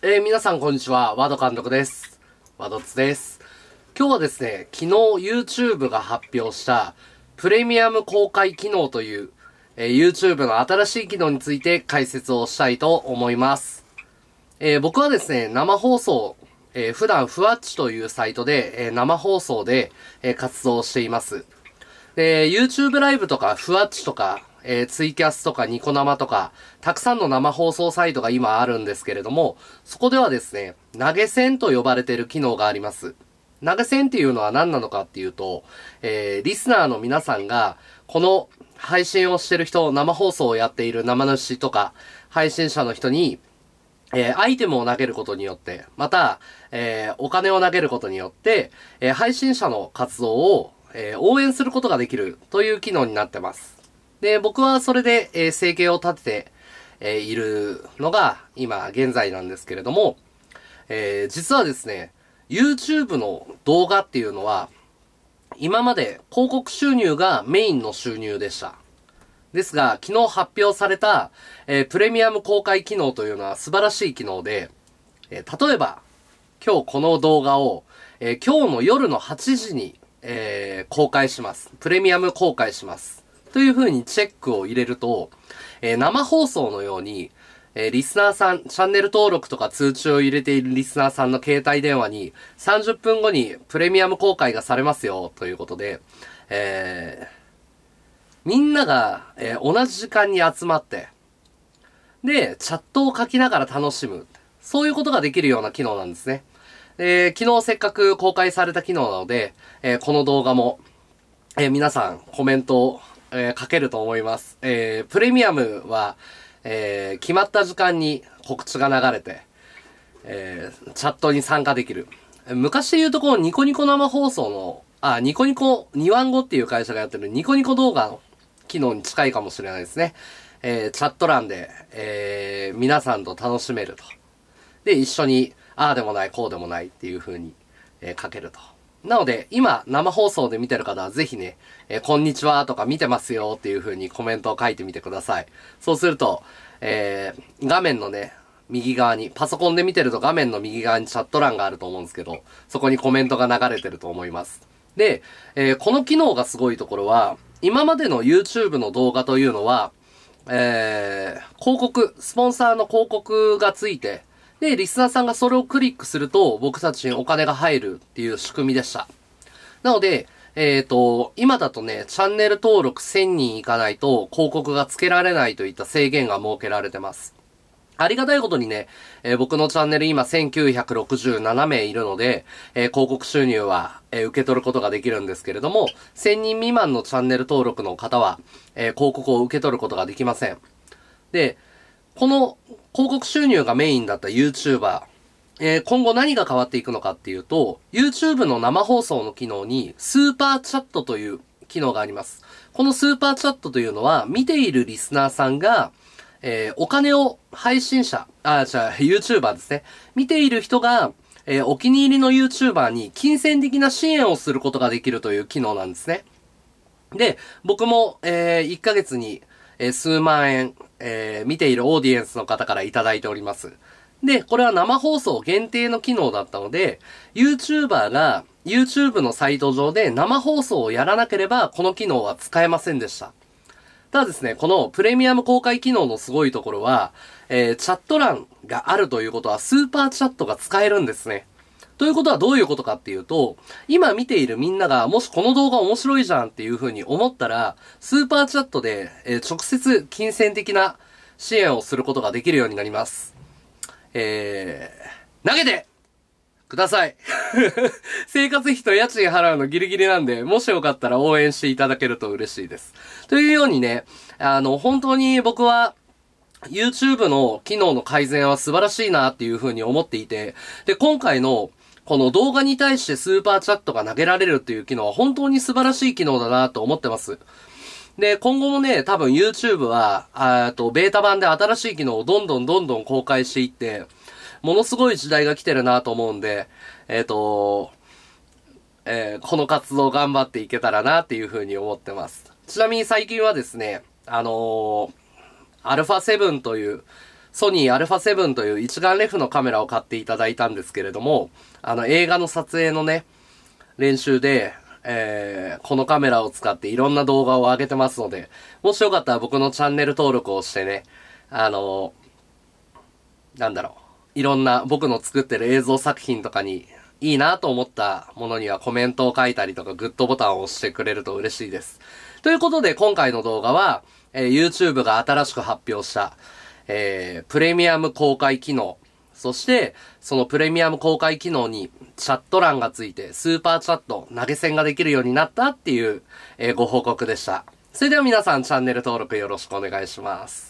えー、皆さんこんにちは、ワド監督です。ワドツです。今日はですね、昨日 YouTube が発表したプレミアム公開機能という、えー、YouTube の新しい機能について解説をしたいと思います。えー、僕はですね、生放送、え普段ふわっちというサイトで、え生放送で、え活動しています。で、YouTube ライブとかふわっちとか、えー、ツイキャスとかニコ生とか、たくさんの生放送サイトが今あるんですけれども、そこではですね、投げ銭と呼ばれている機能があります。投げ銭っていうのは何なのかっていうと、えー、リスナーの皆さんが、この配信をしてる人、生放送をやっている生主とか、配信者の人に、えー、アイテムを投げることによって、また、えー、お金を投げることによって、えー、配信者の活動を、え応援することができるという機能になってます。で、僕はそれで、えー、生計を立てて、えー、いるのが、今、現在なんですけれども、えー、実はですね、YouTube の動画っていうのは、今まで広告収入がメインの収入でした。ですが、昨日発表された、えー、プレミアム公開機能というのは素晴らしい機能で、えー、例えば、今日この動画を、えー、今日の夜の8時に、えー、公開します。プレミアム公開します。という風にチェックを入れると、えー、生放送のように、えー、リスナーさん、チャンネル登録とか通知を入れているリスナーさんの携帯電話に、30分後にプレミアム公開がされますよ、ということで、えー、みんなが、えー、同じ時間に集まって、で、チャットを書きながら楽しむ。そういうことができるような機能なんですね。えー、昨日せっかく公開された機能なので、えー、この動画も、えー、皆さんコメントをえー、書けると思います。えー、プレミアムは、えー、決まった時間に告知が流れて、えー、チャットに参加できる。昔で言うとこのニコニコ生放送の、あ、ニコニコ、ニワンゴっていう会社がやってるニコニコ動画の機能に近いかもしれないですね。えー、チャット欄で、えー、皆さんと楽しめると。で、一緒に、ああでもない、こうでもないっていう風に、えー、書けると。なので、今、生放送で見てる方は、ぜひね、えー、こんにちはとか見てますよっていう風にコメントを書いてみてください。そうすると、えー、画面のね、右側に、パソコンで見てると画面の右側にチャット欄があると思うんですけど、そこにコメントが流れてると思います。で、えー、この機能がすごいところは、今までの YouTube の動画というのは、えー、広告、スポンサーの広告がついて、で、リスナーさんがそれをクリックすると、僕たちにお金が入るっていう仕組みでした。なので、えっ、ー、と、今だとね、チャンネル登録1000人いかないと広告が付けられないといった制限が設けられてます。ありがたいことにね、えー、僕のチャンネル今1967名いるので、えー、広告収入は、えー、受け取ることができるんですけれども、1000人未満のチャンネル登録の方は、え広告を受け取ることができません。で、この広告収入がメインだった YouTuber、えー、今後何が変わっていくのかっていうと、YouTube の生放送の機能に、スーパーチャットという機能があります。このスーパーチャットというのは、見ているリスナーさんが、えー、お金を配信者、あ、じゃあ、YouTuber ですね。見ている人が、えー、お気に入りの YouTuber に金銭的な支援をすることができるという機能なんですね。で、僕も、えー、1ヶ月に、え数万円、えー、見ているオーディエンスの方からいただいております。で、これは生放送限定の機能だったので、YouTuber が YouTube のサイト上で生放送をやらなければ、この機能は使えませんでした。ただですね、このプレミアム公開機能のすごいところは、えー、チャット欄があるということはスーパーチャットが使えるんですね。ということはどういうことかっていうと、今見ているみんなが、もしこの動画面白いじゃんっていうふうに思ったら、スーパーチャットで、えー、直接金銭的な支援をすることができるようになります。えー、投げてください 生活費と家賃払うのギリギリなんで、もしよかったら応援していただけると嬉しいです。というようにね、あの、本当に僕は、YouTube の機能の改善は素晴らしいなっていうふうに思っていて、で、今回のこの動画に対してスーパーチャットが投げられるっていう機能は本当に素晴らしい機能だなと思ってます。で、今後もね、多分 YouTube は、っと、ベータ版で新しい機能をどんどんどんどん公開していって、ものすごい時代が来てるなと思うんで、えっ、ー、と、えー、この活動頑張っていけたらなっていうふうに思ってます。ちなみに最近はですね、あのー、アルファ7という、ソニー α7 という一眼レフのカメラを買っていただいたんですけれども、あの映画の撮影のね、練習で、えー、このカメラを使っていろんな動画を上げてますので、もしよかったら僕のチャンネル登録をしてね、あのー、なんだろう、いろんな僕の作ってる映像作品とかにいいなと思ったものにはコメントを書いたりとかグッドボタンを押してくれると嬉しいです。ということで今回の動画は、えー、YouTube が新しく発表した、えー、プレミアム公開機能、そして、そのプレミアム公開機能にチャット欄がついて、スーパーチャット投げ銭ができるようになったっていう、えー、ご報告でした。それでは皆さんチャンネル登録よろしくお願いします。